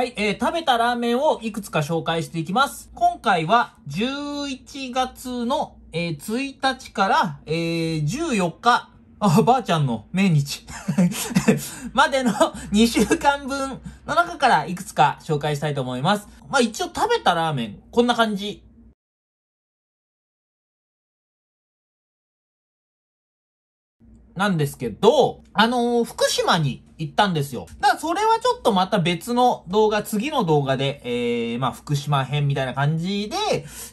はい、えー、食べたラーメンをいくつか紹介していきます。今回は11月の、えー、1日から、えー、14日、あ、ばあちゃんの命日 までの2週間分の中からいくつか紹介したいと思います。まあ一応食べたラーメン、こんな感じなんですけど、あのー、福島に行ったんですよ。だからそれはちょっとまた別の動画、次の動画で、えー、まあ、福島編みたいな感じで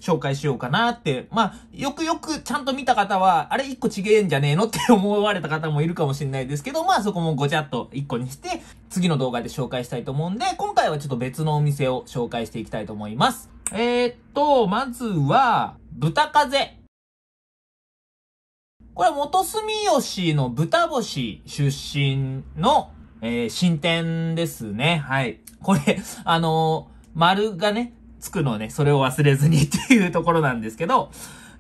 紹介しようかなって。まあ、よくよくちゃんと見た方は、あれ一個ちげえんじゃねえの って思われた方もいるかもしれないですけど、まあそこもごちゃっと一個にして、次の動画で紹介したいと思うんで、今回はちょっと別のお店を紹介していきたいと思います。えー、っと、まずは、豚風。これ元住吉の豚星出身の、えー、新店ですね。はい。これ、あのー、丸がね、つくのね、それを忘れずにっていうところなんですけど、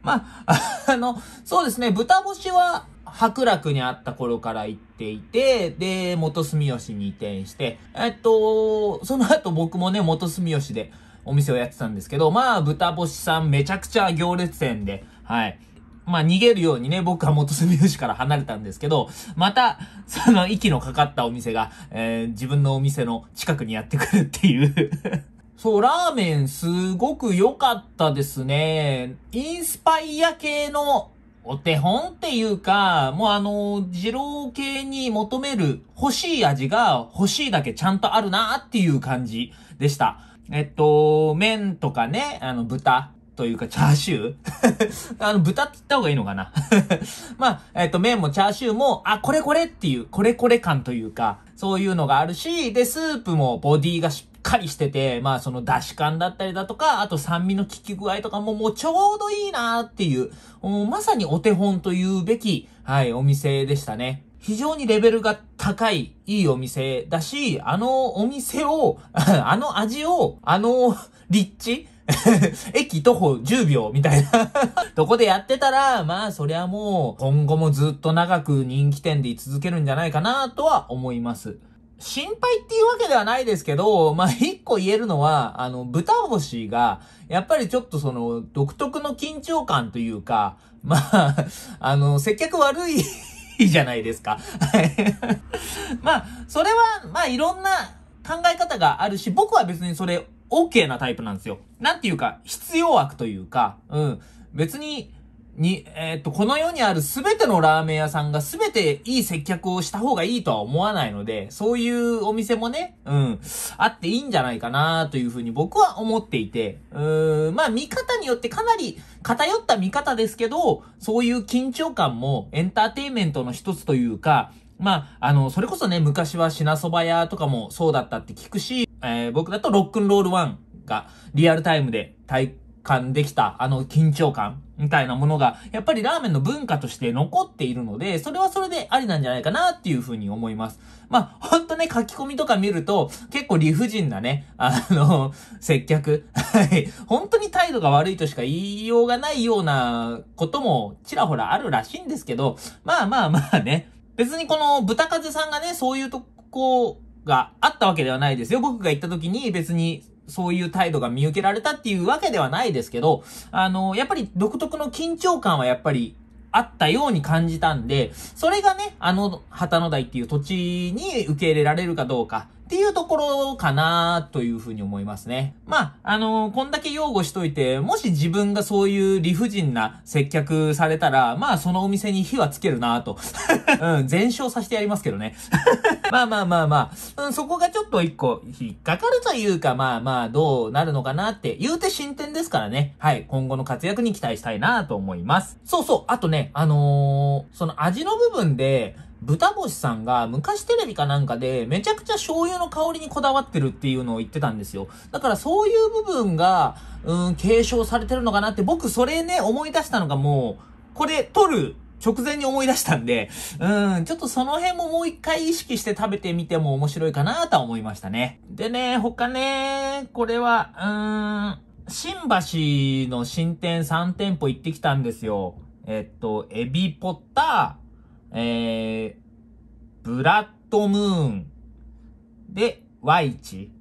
まあ、あの、そうですね、豚星は白楽にあった頃から行っていて、で、元住吉に移転して、えっと、その後僕もね、元住吉でお店をやってたんですけど、まあ、豚星さんめちゃくちゃ行列店で、はい。まあ逃げるようにね、僕は元住吉から離れたんですけど、また、その息のかかったお店が、えー、自分のお店の近くにやってくるっていう そう、ラーメンすごく良かったですね。インスパイア系のお手本っていうか、もうあの、二郎系に求める欲しい味が欲しいだけちゃんとあるなっていう感じでした。えっと、麺とかね、あの、豚というか、チャーシュー あの、豚って言った方がいいのかな まあ、えっ、ー、と、麺もチャーシューも、あ、これこれっていう、これこれ感というか、そういうのがあるし、で、スープもボディがしっかりしてて、まあ、その出汁感だったりだとか、あと酸味の効き具合とかももうちょうどいいなっていう、まさにお手本というべき、はい、お店でしたね。非常にレベルが高い、いいお店だし、あのお店を、あの味を、あの立地 駅徒歩10秒みたいなと こでやってたら、まあそりゃもう今後もずっと長く人気店で居続けるんじゃないかなとは思います。心配っていうわけではないですけど、まあ、一個言えるのは、あの、豚星が、やっぱりちょっとその、独特の緊張感というか、まあ、あの、接客悪いじゃないですか。まあ、それは、まあ、いろんな考え方があるし、僕は別にそれ OK なタイプなんですよ。なんていうか、必要悪というか、うん。別に、に、えー、っと、この世にあるすべてのラーメン屋さんがすべていい接客をした方がいいとは思わないので、そういうお店もね、うん、あっていいんじゃないかなというふうに僕は思っていて、うーん、まあ見方によってかなり偏った見方ですけど、そういう緊張感もエンターテイメントの一つというか、まあ、あの、それこそね、昔は品そば屋とかもそうだったって聞くし、えー、僕だとロックンロールワンがリアルタイムで体感できた、あの緊張感みたいなものが、やっぱりラーメンの文化として残っているので、それはそれでありなんじゃないかなっていうふうに思います。まあ、ほんとね、書き込みとか見ると、結構理不尽なね、あの、接客。はい。本当に態度が悪いとしか言いようがないようなこともちらほらあるらしいんですけど、まあまあまあね。別にこの豚風さんがね、そういうとこがあったわけではないですよ。僕が行った時に別にそういう態度が見受けられたっていうわけではないですけど、あの、やっぱり独特の緊張感はやっぱりあったように感じたんで、それがね、あの、旗の台っていう土地に受け入れられるかどうか、っていうところかなというふうに思いますね。まあ、あのー、こんだけ擁護しといて、もし自分がそういう理不尽な接客されたら、まあそのお店に火はつけるなと。うん、全焼させてやりますけどね。まあまあまあまあ、うん、そこがちょっと一個引っかかるというか、まあまあ、どうなるのかなって、言うて進展ですからね。はい、今後の活躍に期待したいなと思います。そうそう、あとね、あのー、その味の部分で、豚星さんが昔テレビかなんかでめちゃくちゃ醤油の香りにこだわってるっていうのを言ってたんですよ。だからそういう部分が、うん、継承されてるのかなって僕それね思い出したのがもう、これ撮る直前に思い出したんで、うん、ちょっとその辺ももう一回意識して食べてみても面白いかなとは思いましたね。でね、他ね、これは、うーん、新橋の新店3店舗行ってきたんですよ。えっと、エビポッター、えー、ブラッドムーンでワイチ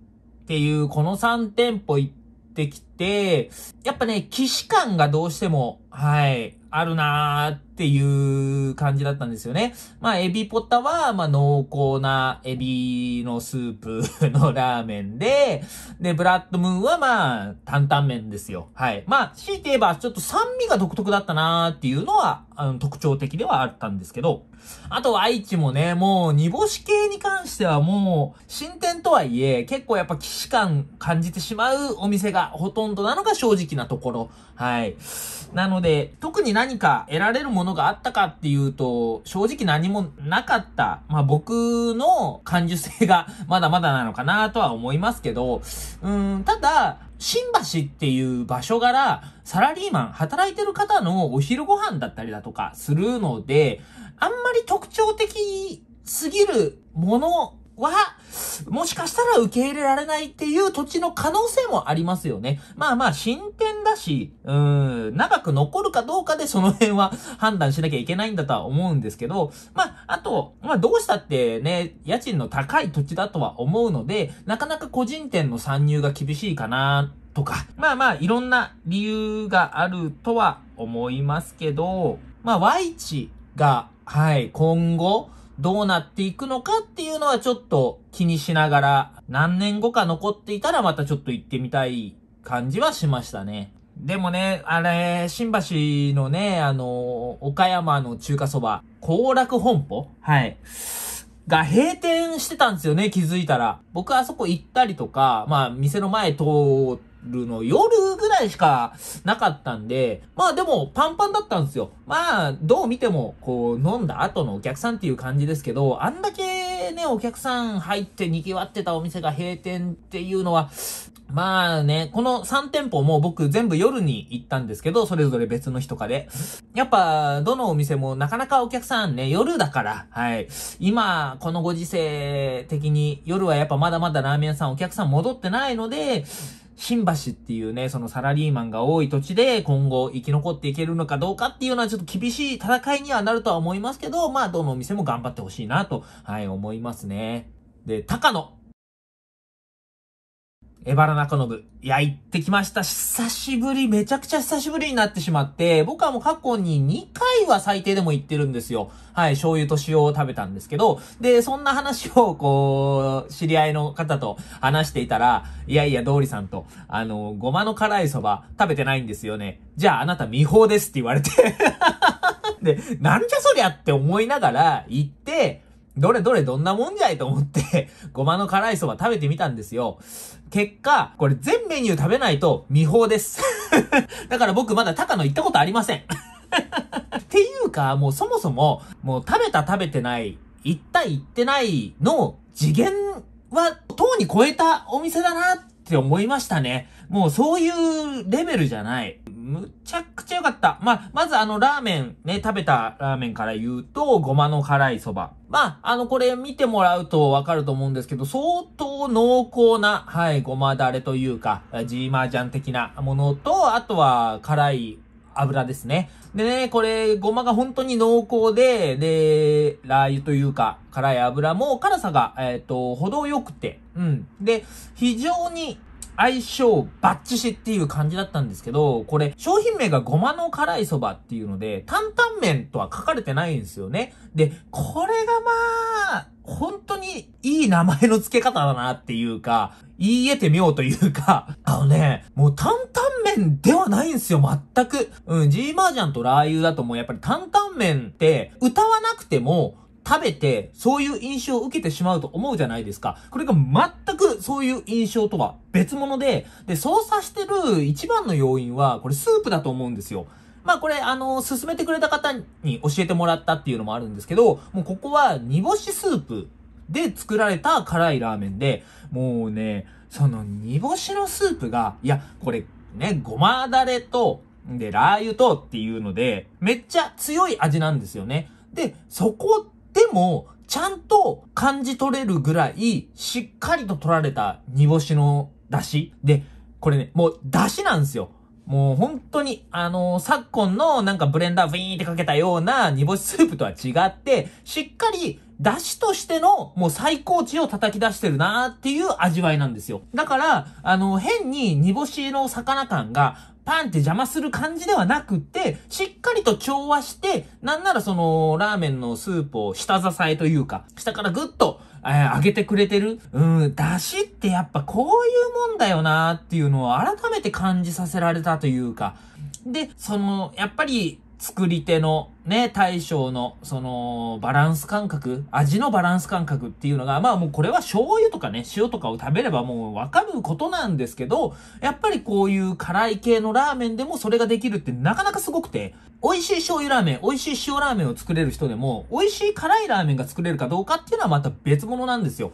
っていうこの3店舗行ってきて、やっぱね、騎士感がどうしても、はい、あるなーっていう感じだったんですよね。まあ、エビポタは、まあ、濃厚なエビのスープのラーメンで、で、ブラッドムーンは、まあ、担々麺ですよ。はい。まあ、強いて言えば、ちょっと酸味が独特だったなーっていうのは、あの、特徴的ではあったんですけど、あとは愛知もね、もう、煮干し系に関してはもう、新店とはいえ、結構やっぱ、既視感感じてしまうお店がほとんどなのが正直なところ。はい。なので、特に何か得られるものがあったかっていうと、正直何もなかった。まあ僕の感受性が まだまだなのかなとは思いますけど、うん、ただ、新橋っていう場所柄、サラリーマン、働いてる方のお昼ご飯だったりだとかするので、あんまり特徴的すぎるものは、もしかしたら受け入れられないっていう土地の可能性もありますよね。まあまあ、進展だし、うん、長く残るかどうかでその辺は判断しなきゃいけないんだとは思うんですけど、まあ、あと、まあどうしたってね、家賃の高い土地だとは思うので、なかなか個人店の参入が厳しいかな、とか、まあまあ、いろんな理由があるとは思いますけど、まあ、Y 値が、はい、今後、どうなっていくのかっていうのはちょっと気にしながら、何年後か残っていたらまたちょっと行ってみたい感じはしましたね。でもね、あれ、新橋のね、あの、岡山の中華そば、幸楽本舗はい。が閉店してたんですよね、気づいたら。僕あそこ行ったりとか、まあ、店の前通って、の夜ぐらいしかなかったんで、まあでもパンパンだったんですよ。まあ、どう見ても、こう、飲んだ後のお客さんっていう感じですけど、あんだけね、お客さん入って賑わってたお店が閉店っていうのは、まあね、この3店舗も僕全部夜に行ったんですけど、それぞれ別の日とかで。やっぱ、どのお店もなかなかお客さんね、夜だから、はい。今、このご時世的に夜はやっぱまだまだラーメン屋さんお客さん戻ってないので、新橋っていうね、そのサラリーマンが多い土地で今後生き残っていけるのかどうかっていうのはちょっと厳しい戦いにはなるとは思いますけど、まあどのお店も頑張ってほしいなと、はい、思いますね。で、高野。エバラ中信。いや、行ってきました。久しぶり、めちゃくちゃ久しぶりになってしまって、僕はもう過去に2回は最低でも行ってるんですよ。はい、醤油と塩を食べたんですけど、で、そんな話を、こう、知り合いの方と話していたら、いやいや、道理さんと、あの、ごまの辛いそば食べてないんですよね。じゃああなた未放ですって言われて で、なんじゃそりゃって思いながら行って、どれどれどんなもんじゃいと思って ごまの辛いそば食べてみたんですよ。結果、これ全メニュー食べないと未法です だから僕まだ高野行ったことありません っていうか、もうそもそも、もう食べた食べてない、行った行ってないの次元は、とうに超えたお店だなって思いましたね。もうそういうレベルじゃない。むちゃくちゃ良かった。まあ、まずあの、ラーメンね、食べたラーメンから言うと、ごまの辛いそば。まあ、あの、これ見てもらうとわかると思うんですけど、相当濃厚な、はい、ごまだれというか、ジーマージャン的なものと、あとは辛い油ですね。でね、これ、ごまが本当に濃厚で、で、ラー油というか、辛い油も辛さが、えっ、ー、と、程よくて、うん。で、非常に相性バッチシっていう感じだったんですけど、これ、商品名がごまの辛いそばっていうので、担々麺とは書かれてないんですよね。で、これがまあ、本当にいい名前の付け方だなっていうか、言い得てみようというか、あのね、もう担々麺ではないんですよ、全く。うん、ジーマージャンとラー油だともうやっぱり担々麺って歌わなくても、食べて、そういう印象を受けてしまうと思うじゃないですか。これが全くそういう印象とは別物で、で、操作してる一番の要因は、これスープだと思うんですよ。まあこれ、あの、勧めてくれた方に教えてもらったっていうのもあるんですけど、もうここは煮干しスープで作られた辛いラーメンで、もうね、その煮干しのスープが、いや、これね、ごまだれと、で、ラー油とっていうので、めっちゃ強い味なんですよね。で、そこでも、ちゃんと感じ取れるぐらい、しっかりと取られた煮干しの出汁。で、これね、もう出汁なんですよ。もう本当に、あのー、昨今のなんかブレンダーフィーンってかけたような煮干しスープとは違って、しっかり出汁としてのもう最高値を叩き出してるなーっていう味わいなんですよ。だから、あのー、変に煮干しの魚感がパンって邪魔する感じではなくて、しっかりと調和して、なんならその、ラーメンのスープを下支えというか、下からぐっと、えー、げてくれてる。うん、出汁ってやっぱこういうもんだよなっていうのを改めて感じさせられたというか、で、その、やっぱり、作り手のね、大将の、その、バランス感覚、味のバランス感覚っていうのが、まあもうこれは醤油とかね、塩とかを食べればもうわかることなんですけど、やっぱりこういう辛い系のラーメンでもそれができるってなかなかすごくて、美味しい醤油ラーメン、美味しい塩ラーメンを作れる人でも、美味しい辛いラーメンが作れるかどうかっていうのはまた別物なんですよ。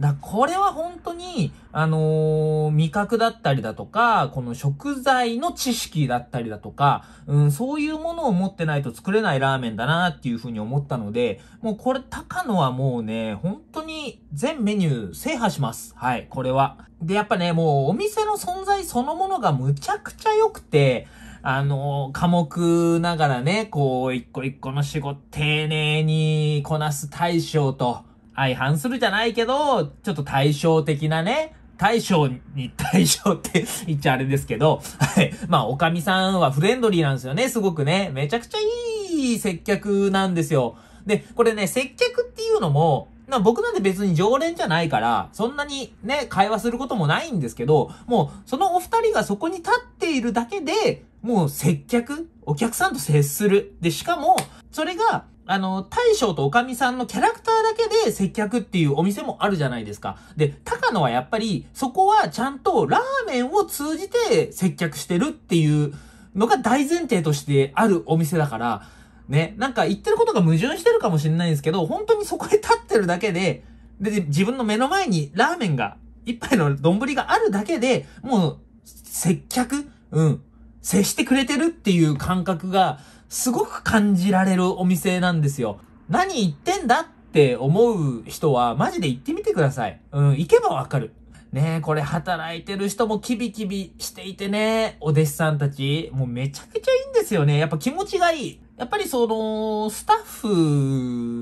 だこれは本当に、あのー、味覚だったりだとか、この食材の知識だったりだとか、うん、そういうものを持ってないと作れないラーメンだなっていうふうに思ったので、もうこれ、高野はもうね、本当に全メニュー制覇します。はい、これは。で、やっぱね、もうお店の存在そのものがむちゃくちゃ良くて、あの、科目ながらね、こう、一個一個の仕事丁寧にこなす対象と、相反するじゃないけど、ちょっと対照的なね、大将に大将って言っちゃあれですけど、はい。まあ、おかみさんはフレンドリーなんですよね、すごくね。めちゃくちゃいい接客なんですよ。で、これね、接客っていうのも、な僕なんて別に常連じゃないから、そんなにね、会話することもないんですけど、もう、そのお二人がそこに立っているだけで、もう接客、お客さんと接する。で、しかも、それが、あの、大将とおかみさんのキャラクターだけで接客っていうお店もあるじゃないですか。で、高野はやっぱり、そこはちゃんとラーメンを通じて接客してるっていうのが大前提としてあるお店だから、ね、なんか言ってることが矛盾してるかもしれないんですけど、本当にそこへ立ってるだけで、で、自分の目の前にラーメンが、一杯の丼があるだけで、もう、接客うん。接してくれてるっていう感覚が、すごく感じられるお店なんですよ。何言ってんだって思う人は、マジで行ってみてください。うん、行けばわかる。ねえ、これ働いてる人もキビキビしていてね、お弟子さんたち、もうめちゃくちゃいいんですよね。やっぱ気持ちがいい。やっぱりその、スタッ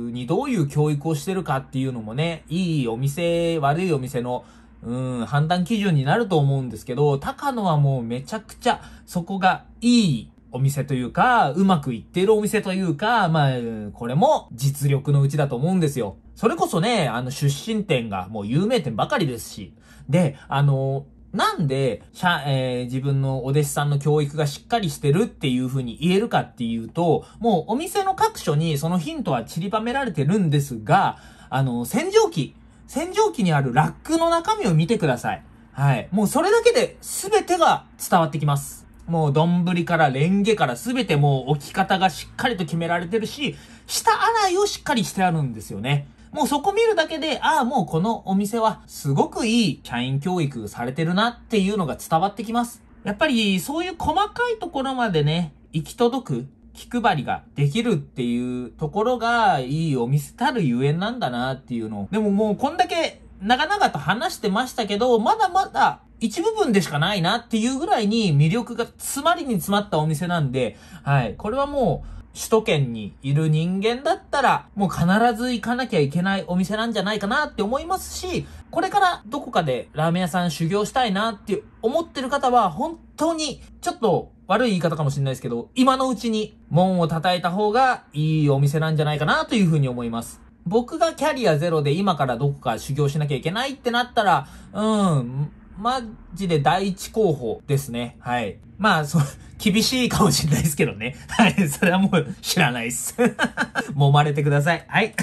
フにどういう教育をしてるかっていうのもね、いいお店、悪いお店の、うん、判断基準になると思うんですけど、高野はもうめちゃくちゃそこがいいお店というか、うまくいってるお店というか、まあ、これも実力のうちだと思うんですよ。それこそね、あの、出身店がもう有名店ばかりですし。で、あの、なんで、えー、自分のお弟子さんの教育がしっかりしてるっていう風に言えるかっていうと、もうお店の各所にそのヒントは散りばめられてるんですが、あの、洗浄機、洗浄機にあるラックの中身を見てください。はい。もうそれだけで全てが伝わってきます。もう丼からレンゲから全てもう置き方がしっかりと決められてるし、下洗いをしっかりしてあるんですよね。もうそこ見るだけで、ああ、もうこのお店はすごくいい社員教育されてるなっていうのが伝わってきます。やっぱりそういう細かいところまでね、行き届く気配りができるっていうところがいいお店たるゆえんなんだなっていうのを。でももうこんだけ長々と話してましたけど、まだまだ一部分でしかないなっていうぐらいに魅力が詰まりに詰まったお店なんで、はい。これはもう、首都圏にいる人間だったら、もう必ず行かなきゃいけないお店なんじゃないかなって思いますし、これからどこかでラーメン屋さん修行したいなって思ってる方は、本当に、ちょっと悪い言い方かもしれないですけど、今のうちに門を叩いた方がいいお店なんじゃないかなというふうに思います。僕がキャリアゼロで今からどこか修行しなきゃいけないってなったら、うん、マジで第一候補ですね。はい。まあ、そ 厳しいかもしれないですけどね。はい。それはもう知らないっす。揉まれてください。はい。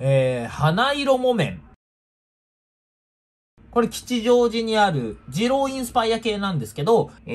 えー、花色木綿。これ吉祥寺にある二郎インスパイア系なんですけど、え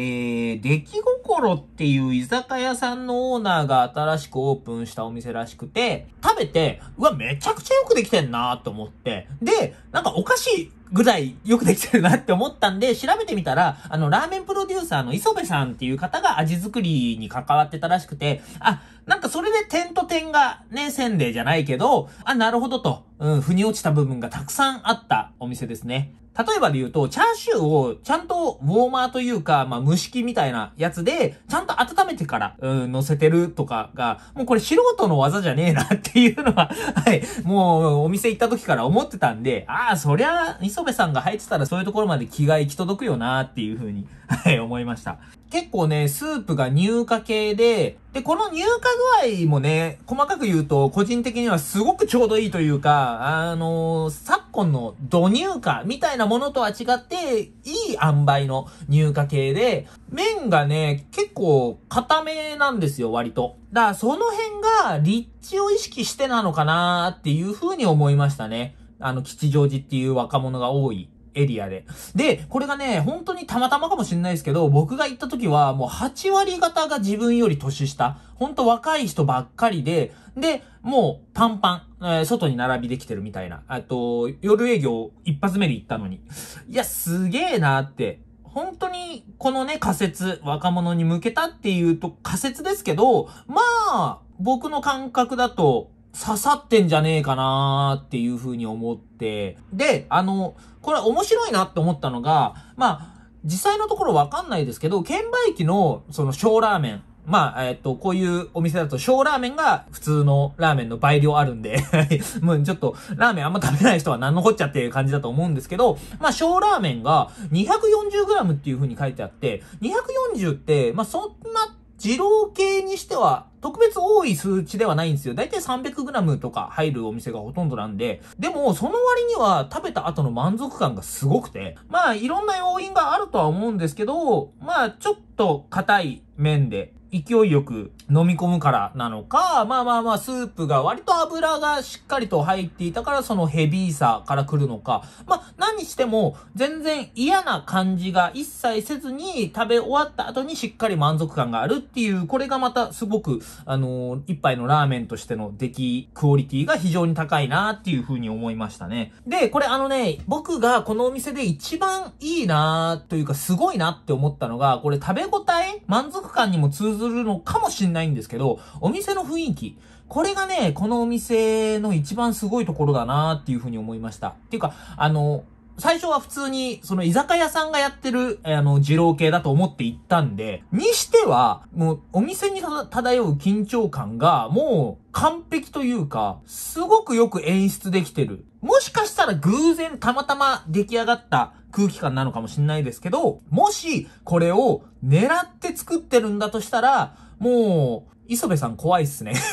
ー、出来心っていう居酒屋さんのオーナーが新しくオープンしたお店らしくて、食べて、うわ、めちゃくちゃよくできてんなと思って、で、なんかおかしい。ぐらいよくできてるなって思ったんで、調べてみたら、あの、ラーメンプロデューサーの磯部さんっていう方が味作りに関わってたらしくて、あ、なんかそれで点と点がね、せんべいじゃないけど、あ、なるほどと、うん、腑に落ちた部分がたくさんあったお店ですね。例えばで言うと、チャーシューをちゃんとウォーマーというか、まあ、蒸し器みたいなやつで、ちゃんと温めてから、うん、乗せてるとかが、もうこれ素人の技じゃねえなっていうのは はい、もうお店行った時から思ってたんで、ああ、そりゃ、磯部さんが入ってたらそういうところまで気が行き届くよなっていうふうに、はい、思いました。結構ね、スープが乳化系で、で、この乳化具合もね、細かく言うと、個人的にはすごくちょうどいいというか、あのー、昨今の土乳化みたいなものとは違って、いい塩梅の乳化系で、麺がね、結構固めなんですよ、割と。だから、その辺が立地を意識してなのかなっていう風に思いましたね。あの、吉祥寺っていう若者が多い。エリアで。で、これがね、本当にたまたまかもしれないですけど、僕が行った時はもう8割方が自分より年下。ほんと若い人ばっかりで、で、もうパンパン、えー、外に並びできてるみたいな。あと、夜営業一発目で行ったのに。いや、すげえなって。本当に、このね、仮説、若者に向けたっていうと仮説ですけど、まあ、僕の感覚だと、刺さってんじゃねえかなーっていう風に思って。で、あの、これ面白いなって思ったのが、まあ、実際のところわかんないですけど、券売機のその小ラーメン、まあ、えっ、と、こういうお店だと、小ラーメンが普通のラーメンの倍量あるんで もうちょっと、ラーメンあんま食べない人は何のこっちゃっていう感じだと思うんですけど、まあ、小ラーメンが 240g っていう風に書いてあって、240って、まあ、そんな、二郎系にしては特別多い数値ではないんですよ。だいたい 300g とか入るお店がほとんどなんで、でもその割には食べた後の満足感がすごくて、まあいろんな要因があるとは思うんですけど、まあちょっと硬い麺で、勢いよく飲み込むからなのか、まあまあまあ、スープが割と油がしっかりと入っていたからそのヘビーさから来るのか、まあ何しても全然嫌な感じが一切せずに食べ終わった後にしっかり満足感があるっていう、これがまたすごく、あのー、一杯のラーメンとしての出来、クオリティが非常に高いなっていうふうに思いましたね。で、これあのね、僕がこのお店で一番いいなというかすごいなって思ったのが、これ食べ応え満足感にも通ずするのかもしんないんですけど、お店の雰囲気。これがね、このお店の一番すごいところだなっていうふうに思いました。っていうか、あの、最初は普通に、その居酒屋さんがやってる、あの、二郎系だと思って行ったんで、にしては、もう、お店に漂う緊張感が、もう、完璧というか、すごくよく演出できてる。もしかしたら偶然たまたま出来上がった空気感なのかもしんないですけど、もしこれを狙って作ってるんだとしたら、もう、磯部さん怖いっすね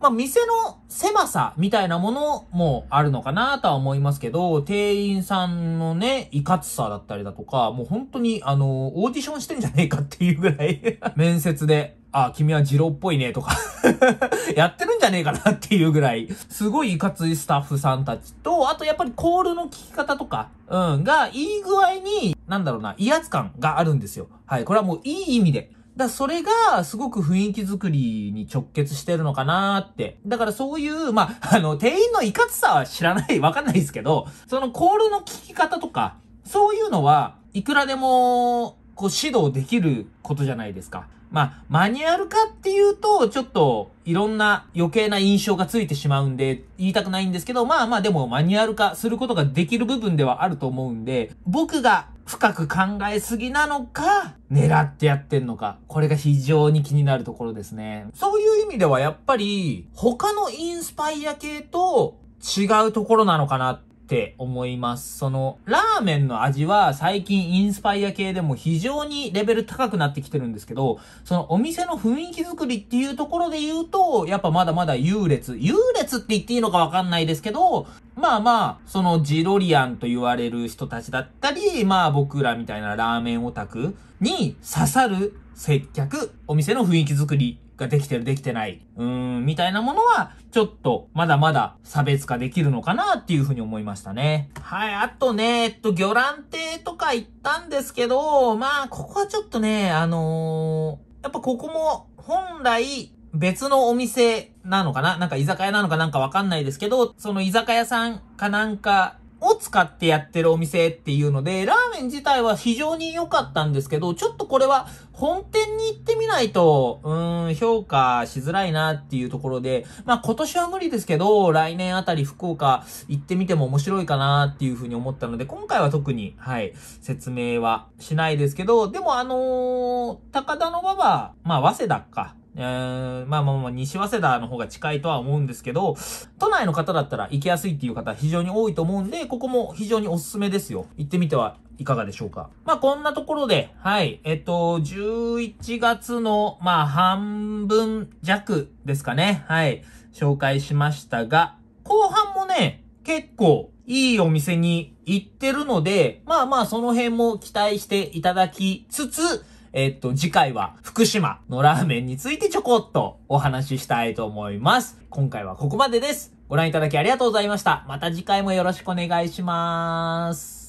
まあ、店の狭さみたいなものもあるのかなとは思いますけど、店員さんのね、いかつさだったりだとか、もう本当に、あの、オーディションしてんじゃねえかっていうぐらい 面接で、あ、君は二郎っぽいね、とか やってるんじゃねえかなっていうぐらい、すごいいかついスタッフさんたちと、あとやっぱりコールの聞き方とか、うん、が、いい具合に、なんだろうな、威圧感があるんですよ。はい、これはもういい意味でだそれがすごく雰囲気作りに直結してるのかなって。だからそういう、まあ、あの、店員のいかつさは知らない、わかんないですけど、そのコールの聞き方とか、そういうのは、いくらでも、こう指導できることじゃないですか。まあ、マニュアル化っていうと、ちょっと、いろんな余計な印象がついてしまうんで、言いたくないんですけど、まあまあでもマニュアル化することができる部分ではあると思うんで、僕が深く考えすぎなのか、狙ってやってんのか、これが非常に気になるところですね。そういう意味ではやっぱり、他のインスパイア系と違うところなのかなって思います。その、ラーメンの味は最近インスパイア系でも非常にレベル高くなってきてるんですけど、そのお店の雰囲気作りっていうところで言うと、やっぱまだまだ優劣。優劣って言っていいのかわかんないですけど、まあまあ、そのジロリアンと言われる人たちだったり、まあ僕らみたいなラーメンオタクに刺さる接客、お店の雰囲気作りができてる、できてない、うーん、みたいなものは、ちょっと、まだまだ差別化できるのかなっていうふうに思いましたね。はい、あとね、えっと、魚卵亭とか行ったんですけど、まあ、ここはちょっとね、あのー、やっぱここも、本来、別のお店なのかななんか居酒屋なのかなんかわかんないですけど、その居酒屋さんかなんかを使ってやってるお店っていうので、ラーメン自体は非常に良かったんですけど、ちょっとこれは本店に行ってみないと、うーん、評価しづらいなっていうところで、まあ今年は無理ですけど、来年あたり福岡行ってみても面白いかなっていうふうに思ったので、今回は特に、はい、説明はしないですけど、でもあのー、高田の馬場、まあ早稲田か、えー、まあまあまあ、西早稲田の方が近いとは思うんですけど、都内の方だったら行きやすいっていう方非常に多いと思うんで、ここも非常におすすめですよ。行ってみてはいかがでしょうか。まあこんなところで、はい、えっと、11月の、まあ半分弱ですかね。はい、紹介しましたが、後半もね、結構いいお店に行ってるので、まあまあその辺も期待していただきつつ、えっと、次回は福島のラーメンについてちょこっとお話ししたいと思います。今回はここまでです。ご覧いただきありがとうございました。また次回もよろしくお願いします。